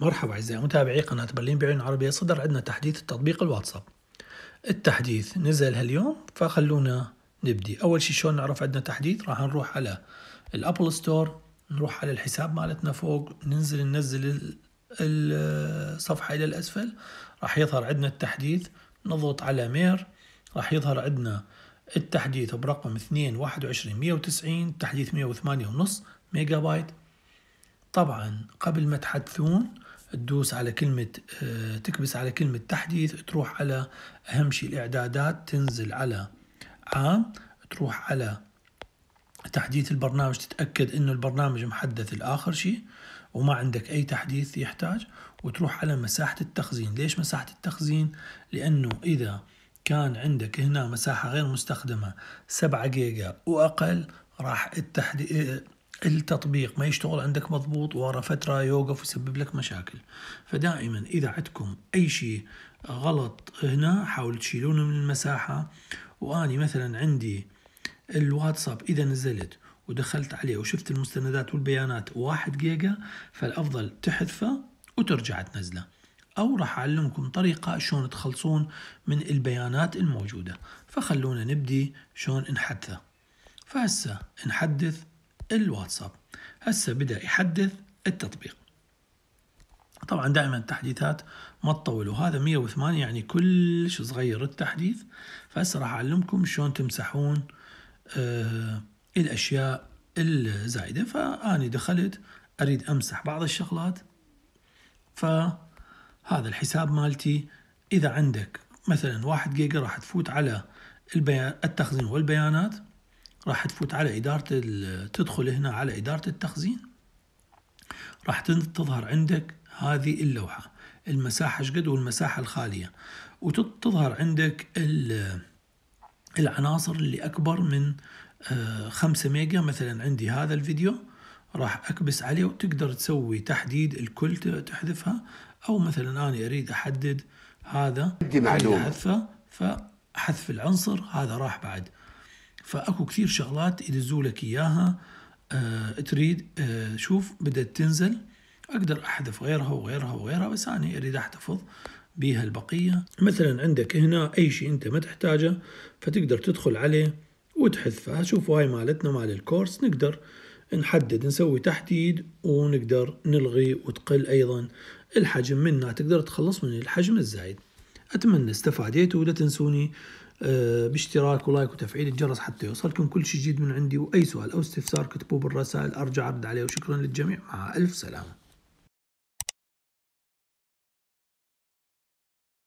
مرحبا أعزائي متابعي قناة برلين بعين عربية صدر عندنا تحديث التطبيق الواتساب التحديث نزل هاليوم فخلونا نبدي أول شي شلون نعرف عندنا تحديث راح نروح على الأبل ستور نروح على الحساب مالتنا فوق ننزل ننزل الصفحة إلى الأسفل راح يظهر عندنا التحديث نضغط على مير راح يظهر عندنا التحديث برقم 2 21 190 تحديث وثمانية ونص ميجا بايت طبعا قبل ما تحدثون تدوس على كلمة آه، تكبس على كلمة تحديث تروح على أهم شيء الإعدادات تنزل على عام تروح على تحديث البرنامج تتأكد أنه البرنامج محدث لآخر شيء وما عندك أي تحديث يحتاج وتروح على مساحة التخزين ليش مساحة التخزين؟ لأنه إذا كان عندك هنا مساحة غير مستخدمة 7 جيجا وأقل راح التحديث التطبيق ما يشتغل عندك مضبوط ورا فترة يوقف ويسبب لك مشاكل فدائما إذا عندكم أي شيء غلط هنا حاول تشيلونه من المساحة وأني مثلا عندي الواتساب إذا نزلت ودخلت عليه وشفت المستندات والبيانات واحد جيجا فالأفضل تحذفه وترجع تنزله أو راح أعلمكم طريقة شلون تخلصون من البيانات الموجودة فخلونا نبدي شلون نحدثه فهسه نحدث الواتساب هسه بدا يحدث التطبيق طبعا دائما التحديثات ما تطول وهذا 108 يعني كلش صغير التحديث فهسه راح اعلمكم شلون تمسحون آه الاشياء الزايده فاني دخلت اريد امسح بعض الشغلات فهذا الحساب مالتي اذا عندك مثلا واحد جيجا راح تفوت على التخزين والبيانات راح تفوت على إدارة تدخل هنا على إدارة التخزين راح تظهر عندك هذه اللوحة المساحة شقد والمساحة الخالية وتظهر عندك العناصر اللي أكبر من آه، خمسة ميجا مثلا عندي هذا الفيديو راح أكبس عليه وتقدر تسوي تحديد الكل تحذفها أو مثلا أنا أريد أحدد هذا عندي معلومة فحذف العنصر هذا راح بعد فاكو كثير شغلات يدزوا لك اياها أه تريد أه شوف بدأت تنزل أقدر أحذف غيرها وغيرها وغيرها بس أنا أريد أحتفظ بها البقية مثلا عندك هنا أي شيء أنت ما تحتاجه فتقدر تدخل عليه وتحذ شوف هاي مالتنا مال الكورس نقدر نحدد نسوي تحديد ونقدر نلغي وتقل أيضا الحجم منها تقدر تخلص من الحجم الزايد أتمنى استفاديتوا ولا تنسوني آه، باشتراك ولايك وتفعيل الجرس حتى يوصلكم كل شيء جديد من عندي واي سؤال او استفسار كتبوه بالرسائل ارجع ارد عليه وشكرا للجميع مع الف سلامه